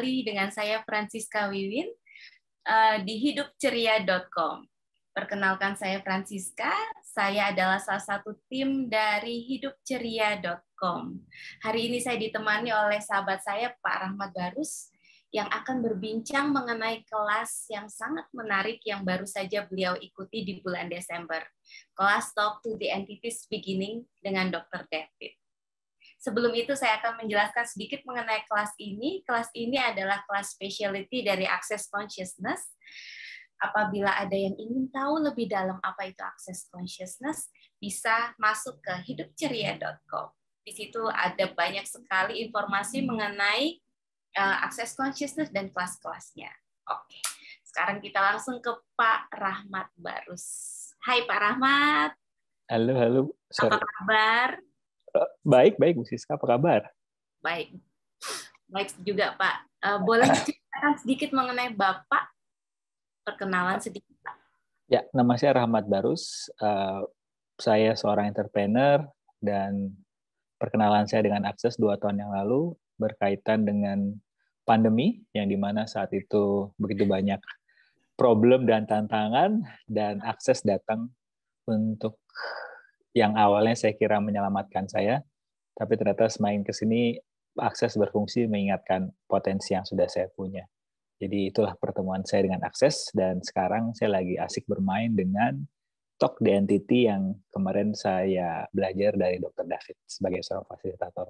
kembali dengan saya Francisca Wiwin eh, di hidupceria.com. Perkenalkan saya Francisca, saya adalah salah satu tim dari hidupceria.com. Hari ini saya ditemani oleh sahabat saya Pak Rahmat Barus yang akan berbincang mengenai kelas yang sangat menarik yang baru saja beliau ikuti di bulan Desember. Kelas Talk to the Entities Beginning dengan Dr. David. Sebelum itu saya akan menjelaskan sedikit mengenai kelas ini. Kelas ini adalah kelas speciality dari Access Consciousness. Apabila ada yang ingin tahu lebih dalam apa itu Access Consciousness, bisa masuk ke hidupceria.com. Di situ ada banyak sekali informasi mengenai uh, eh, Access Consciousness dan kelas-kelasnya. Oke, sekarang kita langsung ke Pak Rahmat Barus. Hai Pak Rahmat. Halo, halo. Sorry. Apa kabar? Baik, baik Bu Siska, apa kabar? Baik. Baik juga Pak. Eh, boleh ceritakan sedikit mengenai Bapak? Perkenalan ya. sedikit Pak. Ya, nama saya Rahmat Barus. Eh, saya seorang entrepreneur dan perkenalan saya dengan Akses dua tahun yang lalu berkaitan dengan pandemi yang dimana saat itu begitu banyak problem dan tantangan dan akses datang untuk yang awalnya saya kira menyelamatkan saya, tapi ternyata semakin ke sini akses berfungsi mengingatkan potensi yang sudah saya punya. Jadi itulah pertemuan saya dengan akses dan sekarang saya lagi asik bermain dengan talk the entity yang kemarin saya belajar dari Dr. David sebagai seorang fasilitator.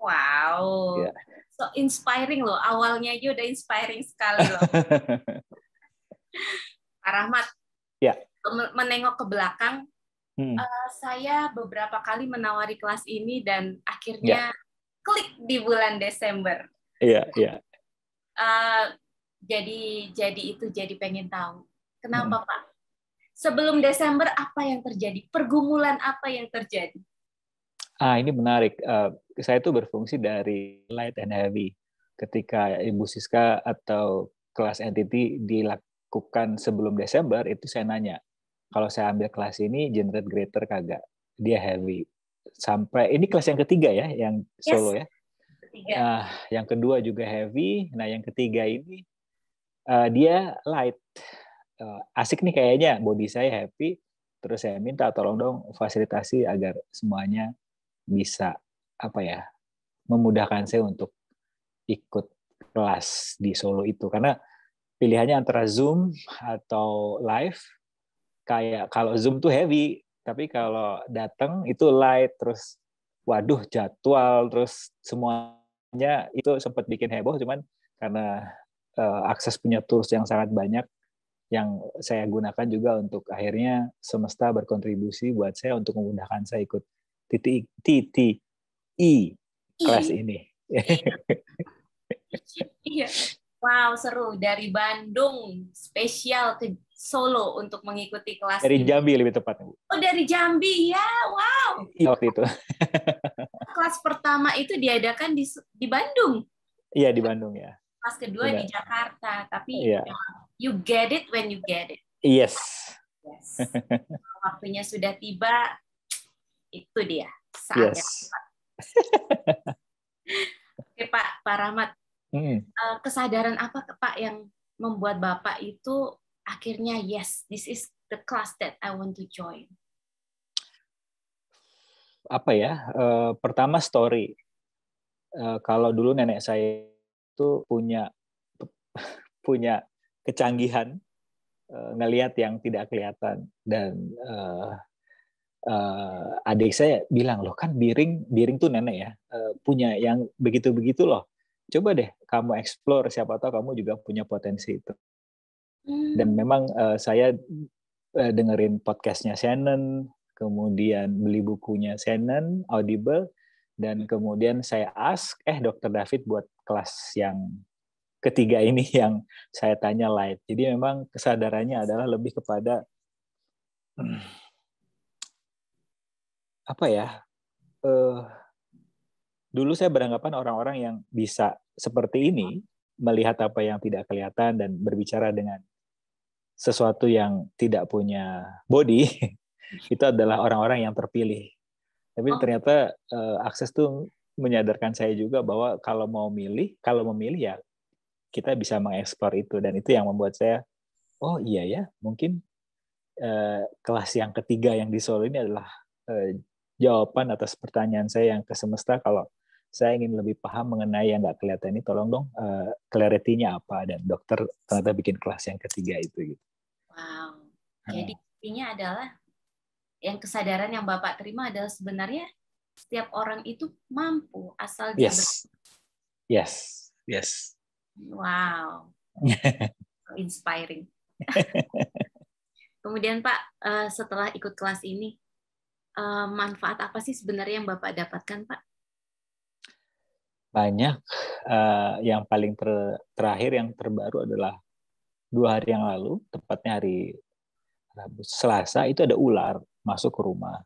Wow, yeah. so inspiring loh. Awalnya aja udah inspiring sekali loh. Pak Rahmat, ya. menengok ke belakang Hmm. Uh, saya beberapa kali menawari kelas ini dan akhirnya yeah. klik di bulan Desember. Iya, yeah, iya. Yeah. Uh, jadi jadi itu jadi pengen tahu. Kenapa, hmm. Pak? Sebelum Desember apa yang terjadi? Pergumulan apa yang terjadi? Ah, ini menarik. Uh, saya itu berfungsi dari light and heavy. Ketika Ibu Siska atau kelas entity dilakukan sebelum Desember, itu saya nanya, kalau saya ambil kelas ini generate greater kagak dia heavy sampai ini kelas yang ketiga ya yang solo yes. ya ah, yang kedua juga heavy. Nah, yang ketiga ini uh, dia light. Uh, asik nih kayaknya body saya happy. Terus saya minta tolong dong fasilitasi agar semuanya bisa apa ya memudahkan saya untuk ikut kelas di Solo itu karena pilihannya antara Zoom atau live kayak kalau Zoom tuh heavy, tapi kalau datang itu light terus waduh jadwal terus semuanya itu sempat bikin heboh cuman karena uh, akses punya tools yang sangat banyak yang saya gunakan juga untuk akhirnya semesta berkontribusi buat saya untuk memudahkan saya ikut titik titik i kelas ini. Iya. Wow, seru dari Bandung spesial ke Solo untuk mengikuti kelas dari ini. Jambi lebih tepat. Oh dari Jambi ya, wow. Iya, waktu itu. kelas pertama itu diadakan di di Bandung. Iya di Bandung ya. Kelas kedua Benar. di Jakarta, tapi ya. you get it when you get it. Yes. Yes. Waktunya sudah tiba, itu dia saatnya. Yes. Oke Pak, Pak Rahmat, hmm. kesadaran apa Pak yang membuat Bapak itu akhirnya yes, this is the class that I want to join? Apa ya? Uh, pertama story. Uh, kalau dulu nenek saya itu punya punya kecanggihan uh, ngelihat yang tidak kelihatan dan uh, uh, adik saya bilang loh kan biring biring tuh nenek ya uh, punya yang begitu begitu loh coba deh kamu explore siapa tahu kamu juga punya potensi itu dan hmm. memang uh, saya uh, dengerin podcastnya Shannon, kemudian beli bukunya Shannon, Audible, dan kemudian saya ask, eh dokter David buat kelas yang ketiga ini yang saya tanya live. Jadi memang kesadarannya adalah lebih kepada apa ya? Uh, dulu saya beranggapan orang-orang yang bisa seperti ini melihat apa yang tidak kelihatan dan berbicara dengan sesuatu yang tidak punya body itu adalah orang-orang yang terpilih. Tapi oh. ternyata uh, akses tuh menyadarkan saya juga bahwa kalau mau milih, kalau memilih ya kita bisa mengeksplor itu dan itu yang membuat saya oh iya ya mungkin uh, kelas yang ketiga yang di Solo ini adalah uh, jawaban atas pertanyaan saya yang ke semesta kalau saya ingin lebih paham mengenai yang nggak kelihatan ini tolong dong uh, clarity-nya apa dan dokter ternyata bikin kelas yang ketiga itu gitu. Wow. Jadi intinya adalah yang kesadaran yang Bapak terima adalah sebenarnya setiap orang itu mampu asal dia yes. Yes. Yes. Wow. Inspiring. Kemudian Pak, eh, setelah ikut kelas ini eh, manfaat apa sih sebenarnya yang Bapak dapatkan, Pak? banyak uh, yang paling ter, terakhir yang terbaru adalah dua hari yang lalu tepatnya hari Rabu Selasa itu ada ular masuk ke rumah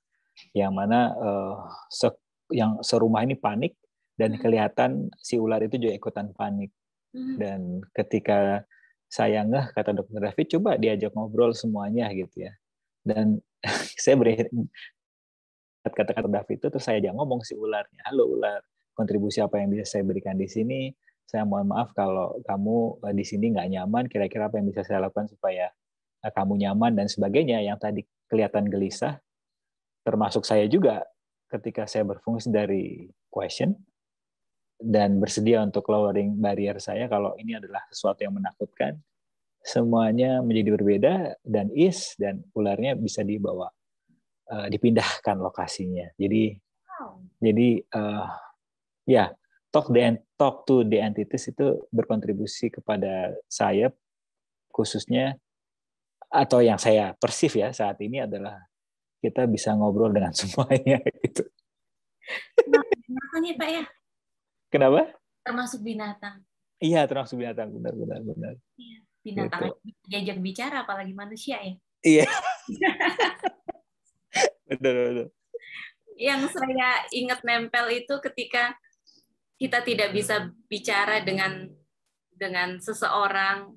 yang mana uh, se, yang serumah ini panik dan hmm. kelihatan si ular itu juga ikutan panik hmm. dan ketika saya ngeh kata dokter David coba diajak ngobrol semuanya gitu ya dan saya beri kata-kata David itu terus saya jangan ngomong si ularnya halo ular kontribusi apa yang bisa saya berikan di sini. Saya mohon maaf kalau kamu eh, di sini nggak nyaman, kira-kira apa yang bisa saya lakukan supaya eh, kamu nyaman dan sebagainya yang tadi kelihatan gelisah, termasuk saya juga ketika saya berfungsi dari question dan bersedia untuk lowering barrier saya kalau ini adalah sesuatu yang menakutkan, semuanya menjadi berbeda dan is dan ularnya bisa dibawa eh, dipindahkan lokasinya. Jadi wow. jadi uh, ya talk the talk to the entities itu berkontribusi kepada saya khususnya atau yang saya persif ya saat ini adalah kita bisa ngobrol dengan semuanya itu Binatang ya Pak ya? Kenapa? Termasuk binatang. Iya termasuk binatang benar benar benar. Iya, binatang gitu. diajak bicara apalagi manusia ya. Iya. benar benar. Yang saya ingat nempel itu ketika kita tidak bisa bicara dengan dengan seseorang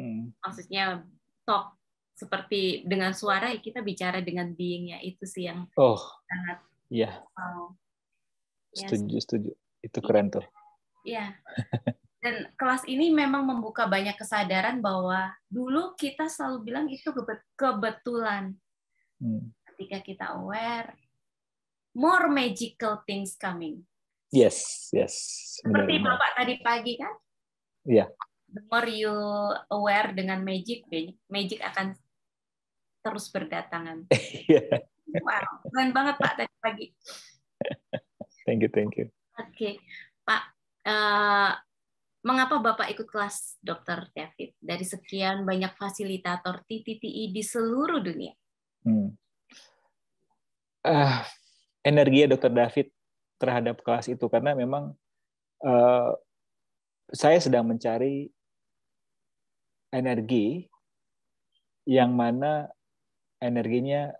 hmm. maksudnya talk seperti dengan suara ya kita bicara dengan beingnya itu sih yang oh sangat iya yeah. setuju yes. setuju itu keren tuh iya dan kelas ini memang membuka banyak kesadaran bahwa dulu kita selalu bilang itu kebetulan hmm. ketika kita aware more magical things coming Yes, yes. Seperti benar, Bapak tadi pagi kan? Iya. Yeah. The more you aware dengan magic, magic akan terus berdatangan. yeah. Wow, keren banget Pak tadi pagi. Thank you, thank you. Oke, okay. Pak, uh, mengapa Bapak ikut kelas Dokter David dari sekian banyak fasilitator TTTI e di seluruh dunia? Hmm. Uh, energi ya Dokter David terhadap kelas itu karena memang uh, saya sedang mencari energi yang mana energinya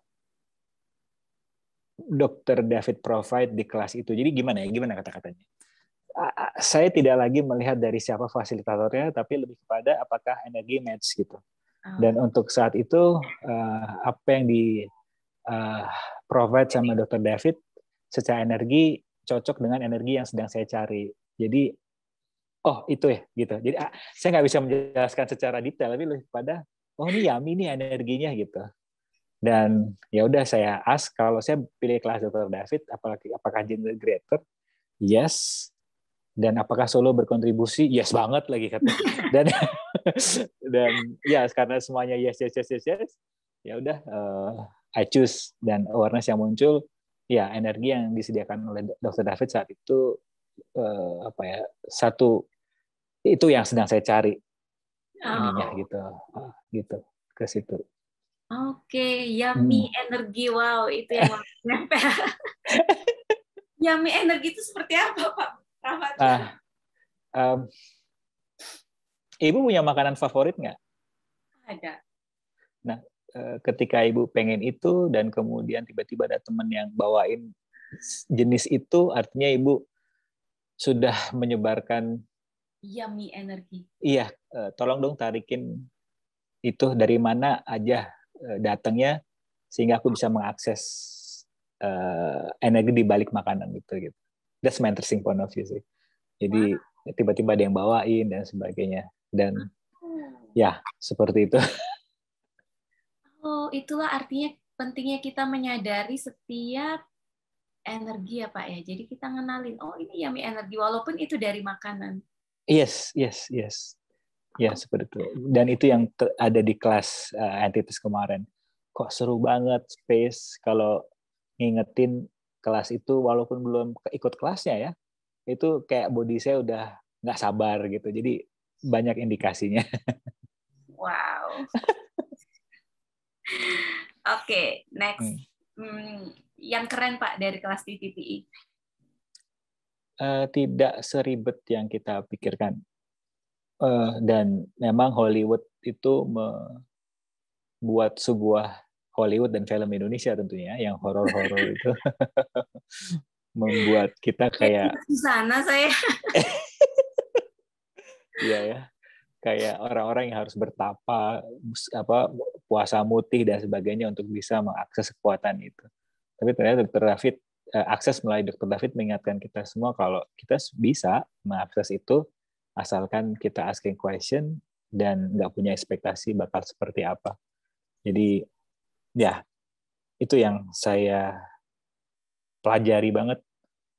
Dr. David provide di kelas itu. Jadi gimana ya? Gimana kata-katanya? Saya tidak lagi melihat dari siapa fasilitatornya, tapi lebih kepada apakah energi match gitu. Oh. Dan untuk saat itu eh, apa yang di eh, provide sama Dr. David secara energi cocok dengan energi yang sedang saya cari. Jadi oh itu ya gitu. Jadi ah, saya nggak bisa menjelaskan secara detail tapi lebih pada oh ini yami ini energinya gitu. Dan ya udah saya ask kalau saya pilih kelas Dr. David apalagi apakah greater, Yes. Dan apakah solo berkontribusi? Yes banget lagi kata. Dan dan ya yes, karena semuanya yes yes yes yes, yes ya udah uh, I choose dan awareness yang muncul ya energi yang disediakan oleh Dr. David saat itu eh, apa ya satu itu yang sedang saya cari oh. ininya gitu ah, gitu ke situ oke okay, yummy hmm. energi wow itu yang nempel yummy energi itu seperti apa pak Rahmat Uh, um, ah, ibu punya makanan favorit nggak ada nah Eh, ketika ibu pengen itu dan kemudian tiba-tiba ada teman yang bawain jenis itu artinya ibu sudah menyebarkan yummy energi. Iya, eh, tolong dong tarikin itu dari mana aja eh, datangnya sehingga aku bisa mengakses uh, energi di balik makanan gitu gitu. That's my interesting point of view sih. Jadi tiba-tiba ada yang bawain dan sebagainya dan ya seperti itu. itulah artinya pentingnya kita menyadari setiap energi ya Pak ya. Jadi kita ngenalin, oh ini yummy energi walaupun itu dari makanan. Yes, yes, yes. Ya, seperti itu. Dan itu yang ada di kelas uh, eh, entitas kemarin. Kok seru banget space kalau ngingetin kelas itu walaupun belum ikut kelasnya ya. Itu kayak body saya udah nggak sabar gitu. Jadi banyak indikasinya. Wow. Oke, next. Hmm. Hmm, yang keren Pak dari kelas TTPI? Uh, eh, tidak seribet yang kita pikirkan. Uh, dan memang Hollywood itu membuat sebuah Hollywood dan film Indonesia tentunya yang horor-horor itu membuat kita kayak di sana saya. Iya ya. Kayak orang-orang yang harus bertapa apa puasa mutih dan sebagainya untuk bisa mengakses kekuatan itu. Tapi ternyata Dr. David eh, akses melalui Dr. David mengingatkan kita semua kalau kita bisa mengakses itu asalkan kita asking question dan nggak punya ekspektasi bakal seperti apa. Jadi ya itu yang saya pelajari banget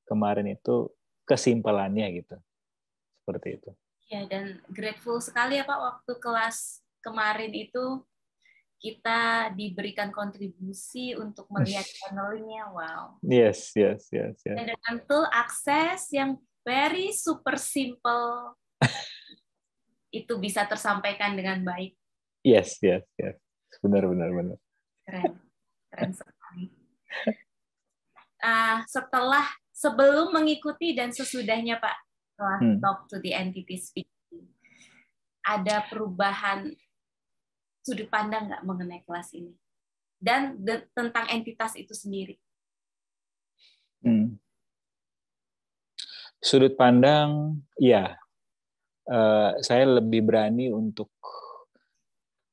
kemarin itu kesimpelannya gitu. Seperti itu. Ya dan grateful sekali ya Pak waktu kelas kemarin itu kita diberikan kontribusi untuk melihat channelnya wow. Yes, yes, yes, yes. Dan dengan tool akses yang very super simple, itu bisa tersampaikan dengan baik. Yes, yes, yes. Benar, benar, benar. Keren, keren sekali. Uh, setelah, sebelum mengikuti dan sesudahnya, Pak, setelah hmm. talk to the entity speaking, ada perubahan sudut pandang nggak mengenai kelas ini dan de- tentang entitas itu sendiri. Hmm. Sudut pandang, ya, uh, saya lebih berani untuk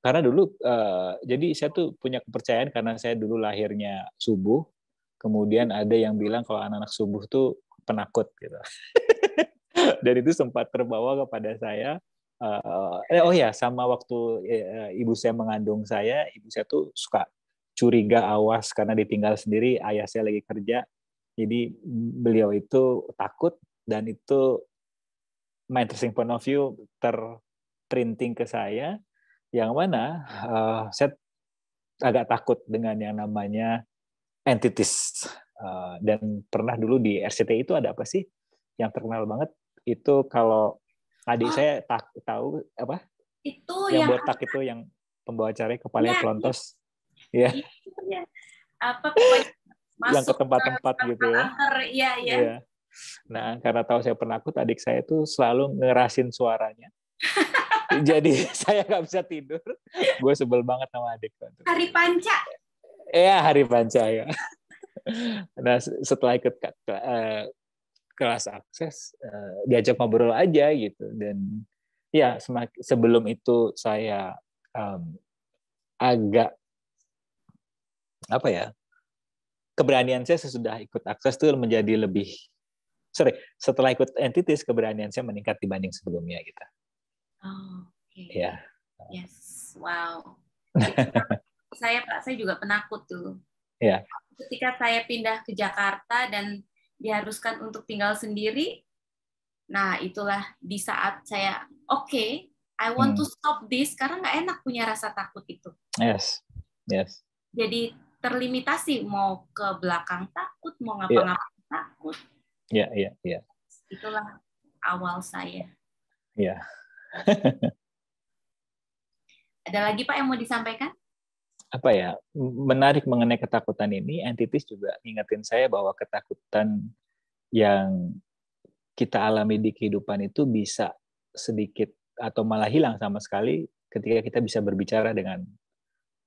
karena dulu uh, jadi saya tuh punya kepercayaan karena saya dulu lahirnya subuh, kemudian ada yang bilang kalau anak-anak subuh tuh penakut gitu. Dan itu sempat terbawa kepada saya uh, oh ya sama waktu uh, ibu saya mengandung saya ibu saya tuh suka curiga awas karena ditinggal sendiri ayah saya lagi kerja jadi beliau itu takut dan itu my interesting point of view terprinting ke saya yang mana uh, saya agak takut dengan yang namanya entities uh, dan pernah dulu di RCTI itu ada apa sih yang terkenal banget itu kalau adik oh. saya tak tahu apa itu yang, yang botak itu yang pembawa acara kepalanya ya, pelontos ya, ya. Iya. apa masuk yang ke tempat-tempat gitu ya iya iya ya. nah karena tahu saya penakut adik saya itu selalu ngerasin suaranya jadi saya nggak bisa tidur gue sebel banget sama adik hari panca ya hari panca ya nah setelah ikut eh, kelas akses uh, diajak ngobrol aja gitu dan ya sebelum itu saya um, agak apa ya keberanian saya sesudah ikut akses itu menjadi lebih sorry setelah ikut entitas keberanian saya meningkat dibanding sebelumnya gitu. Oh, okay. ya. Yes, wow. saya pak saya juga penakut tuh. Ya. Ketika saya pindah ke Jakarta dan diharuskan untuk tinggal sendiri. Nah, itulah di saat saya oke, okay, I want hmm. to stop this karena nggak enak punya rasa takut itu. Yes, yes. Jadi terlimitasi mau ke belakang takut, mau iya. ngapa-ngapain yeah. takut. Iya, yeah, iya, yeah, iya. Yeah. Itulah awal saya. Iya. Yeah. Ada lagi Pak yang mau disampaikan? apa ya menarik mengenai ketakutan ini entitis juga ngingetin saya bahwa ketakutan yang kita alami di kehidupan itu bisa sedikit atau malah hilang sama sekali ketika kita bisa berbicara dengan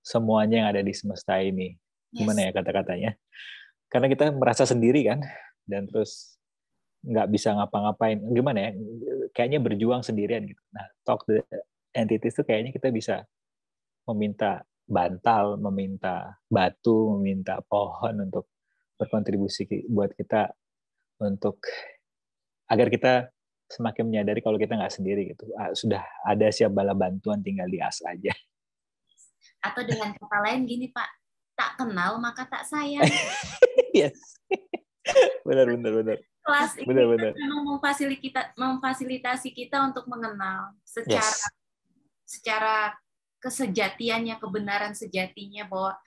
semuanya yang ada di semesta ini gimana ya kata-katanya karena kita merasa sendiri kan dan terus nggak bisa ngapa-ngapain gimana ya kayaknya berjuang sendirian gitu nah talk the entities tuh kayaknya kita bisa meminta bantal, meminta batu, meminta pohon untuk berkontribusi buat kita untuk agar kita semakin menyadari kalau kita nggak sendiri gitu. Ah, sudah ada siap bala bantuan tinggal di as aja. Atau dengan kata lain gini Pak, tak kenal maka tak sayang. yes. Iya benar benar benar. Kelas ini benar, benar. Kan memang memfasilitasi kita memfasilitasi kita untuk mengenal secara yes. secara kesejatiannya, kebenaran sejatinya bahwa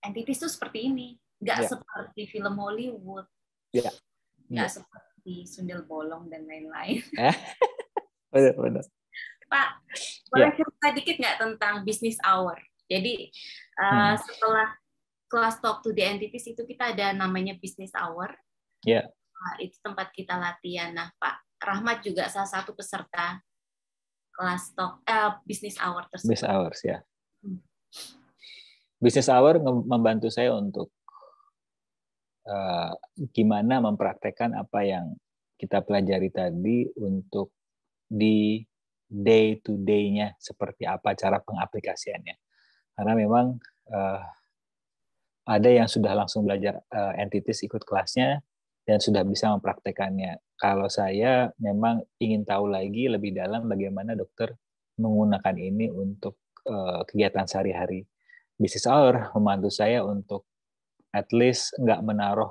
entitas itu seperti ini, nggak yeah. seperti film Hollywood, yeah. nggak yeah. Hmm. seperti Sundel Bolong dan lain-lain. Benar-benar. Eh? Pak, ya. boleh yeah. cerita dikit nggak tentang bisnis hour? Jadi uh, hmm. setelah kelas talk to the entities itu kita ada namanya business hour. Yeah. Nah, itu tempat kita latihan. Nah, Pak Rahmat juga salah satu peserta kelas talk uh, eh, business hour tersebut. Business hours ya. Hmm. Business hour membantu saya untuk uh, gimana mempraktekkan apa yang kita pelajari tadi untuk di day to day-nya seperti apa cara pengaplikasiannya. Karena memang uh, ada yang sudah langsung belajar uh, entities ikut kelasnya, dan sudah bisa mempraktekannya. Kalau saya memang ingin tahu lagi lebih dalam bagaimana dokter menggunakan ini untuk uh, kegiatan sehari-hari. Bisnis hour membantu saya untuk at least nggak menaruh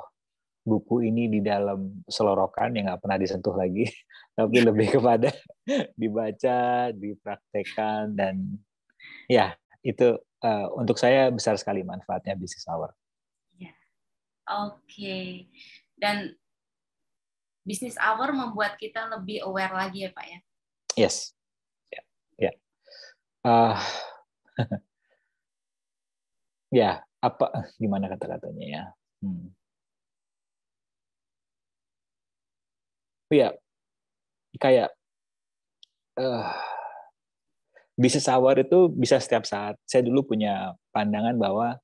buku ini di dalam selorokan yang nggak pernah disentuh lagi, tapi lebih kepada dibaca, dipraktekkan, dan ya itu uh, untuk saya besar sekali manfaatnya bisnis hour. Iya. Oke, okay dan bisnis hour membuat kita lebih aware lagi ya pak ya yes ya yeah. Ya. yeah. ya apa gimana kata katanya ya hmm. ya kayak uh, eh, bisnis hour itu bisa setiap saat saya dulu punya pandangan bahwa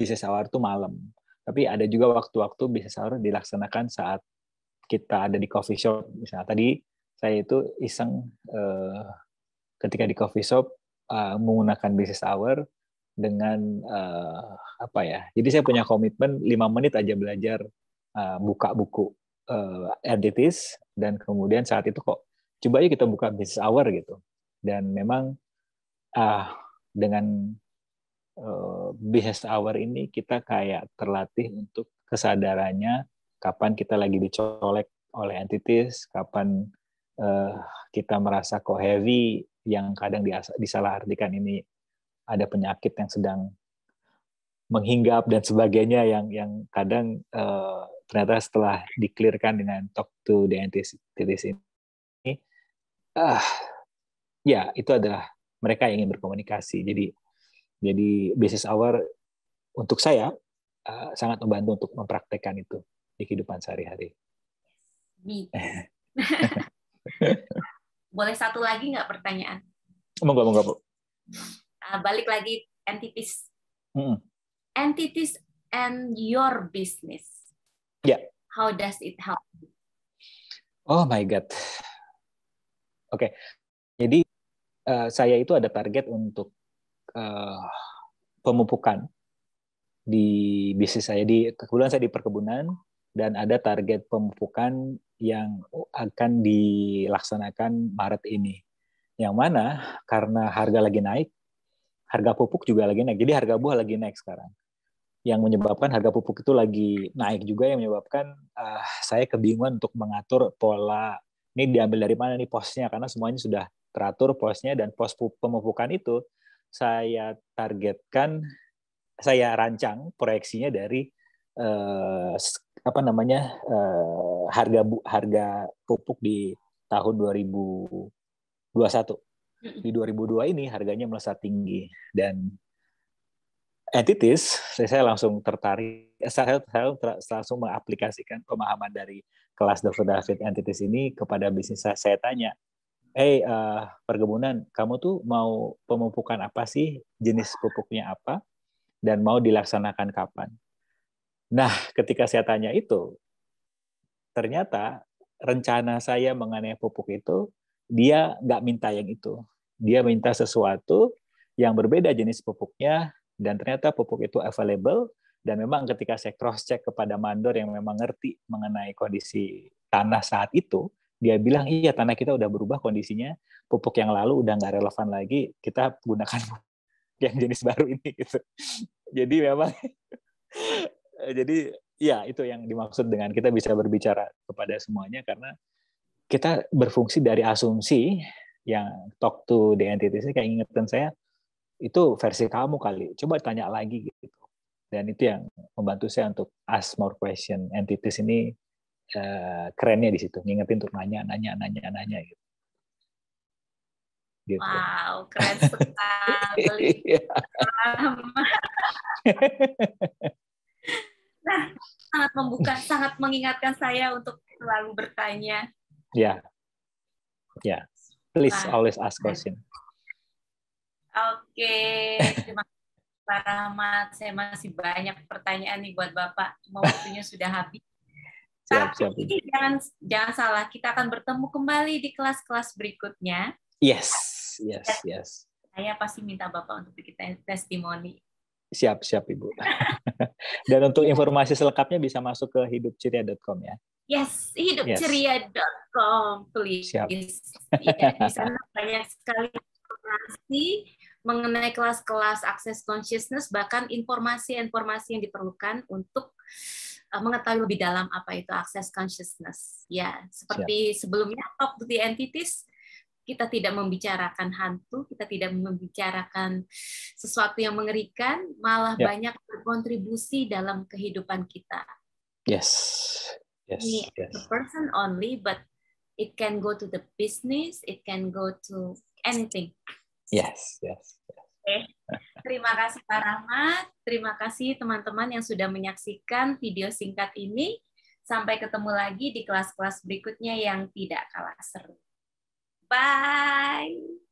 bisnis hour itu malam tapi ada juga waktu-waktu bisa sahur dilaksanakan saat kita ada di coffee shop misalnya tadi saya itu iseng eh, ketika di coffee shop eh, menggunakan business hour dengan eh, apa ya jadi saya punya komitmen lima menit aja belajar eh, buka buku eh, entities dan kemudian saat itu kok coba yuk kita buka business hour gitu dan memang ah dengan Eh, business hour ini kita kayak terlatih untuk kesadarannya kapan kita lagi dicolek oleh entities, kapan uh, kita merasa kok heavy yang kadang disalahartikan ini ada penyakit yang sedang menghinggap dan sebagainya yang yang kadang uh, ternyata setelah diklirkan dengan talk to the entities ini uh, ya itu adalah mereka yang ingin berkomunikasi jadi jadi business hour untuk saya uh, sangat membantu untuk mempraktekkan itu di kehidupan sehari-hari. Boleh satu lagi nggak pertanyaan? Monggo, monggo, Bu. Eh, balik lagi entities. Mm -hmm. Entities and your business. Yeah. How does it help? Oh my god. Oke. Okay. Jadi uh, saya itu ada target untuk uh, pemupukan di bisnis saya di kebetulan saya di perkebunan dan ada target pemupukan yang akan dilaksanakan Maret ini. Yang mana karena harga lagi naik, harga pupuk juga lagi naik. Jadi harga buah lagi naik sekarang. Yang menyebabkan harga pupuk itu lagi naik juga yang menyebabkan uh, saya kebingungan untuk mengatur pola ini diambil dari mana nih posnya karena semuanya sudah teratur posnya dan pos pemupukan itu saya targetkan saya rancang proyeksinya dari eh, apa namanya eh, harga bu, harga pupuk di tahun 2021 di 2002 ini harganya melesat tinggi dan entities saya langsung tertarik saya, saya langsung mengaplikasikan pemahaman dari kelas Dr. David entities ini kepada bisnis saya, saya tanya hey uh, eh, perkebunan, kamu tuh mau pemupukan apa sih? Jenis pupuknya apa? Dan mau dilaksanakan kapan? Nah, ketika saya tanya itu, ternyata rencana saya mengenai pupuk itu, dia nggak minta yang itu. Dia minta sesuatu yang berbeda jenis pupuknya, dan ternyata pupuk itu available, dan memang ketika saya cross check kepada mandor yang memang ngerti mengenai kondisi tanah saat itu dia bilang iya tanah kita udah berubah kondisinya pupuk yang lalu udah nggak relevan lagi kita gunakan yang jenis baru ini gitu jadi memang jadi ya itu yang dimaksud dengan kita bisa berbicara kepada semuanya karena kita berfungsi dari asumsi yang talk to the entity kayak ingetin saya itu versi kamu kali coba tanya lagi gitu dan itu yang membantu saya untuk ask more question entities ini keren eh, kerennya di situ ngingetin untuk nanya nanya nanya nanya gitu gitu. Wow, keren sekali. Iya. nah, sangat membuka, sangat mengingatkan saya untuk selalu bertanya. Ya, yeah. ya. Yeah. Please wow. always ask question. Oke, terima kasih Pak Rahmat. Saya masih banyak pertanyaan nih buat Bapak. Cuma waktunya sudah habis siap, siap. Tapi jangan jangan salah, kita akan bertemu kembali di kelas-kelas berikutnya. Yes, yes, yes. Saya pasti minta Bapak untuk kita testimoni. Siap, siap Ibu. Dan untuk informasi selengkapnya bisa masuk ke hidupceria.com ya. Yes, hidupceria.com, please. Siap. Ya, di sana banyak sekali informasi mengenai kelas-kelas akses consciousness, bahkan informasi-informasi yang diperlukan untuk Uh, mengetahui lebih dalam apa itu akses consciousness. Ya, seperti Siap. sebelumnya top to the entities kita tidak membicarakan hantu, kita tidak membicarakan sesuatu yang mengerikan, malah yep. banyak berkontribusi dalam kehidupan kita. Yes. Yes. Ini yes. the person only, but it can go to the business, it can go to anything. Yes, yes, yes terima kasih Pak Rahmat, terima kasih teman-teman yang sudah menyaksikan video singkat ini. Sampai ketemu lagi di kelas-kelas berikutnya yang tidak kalah seru. Bye.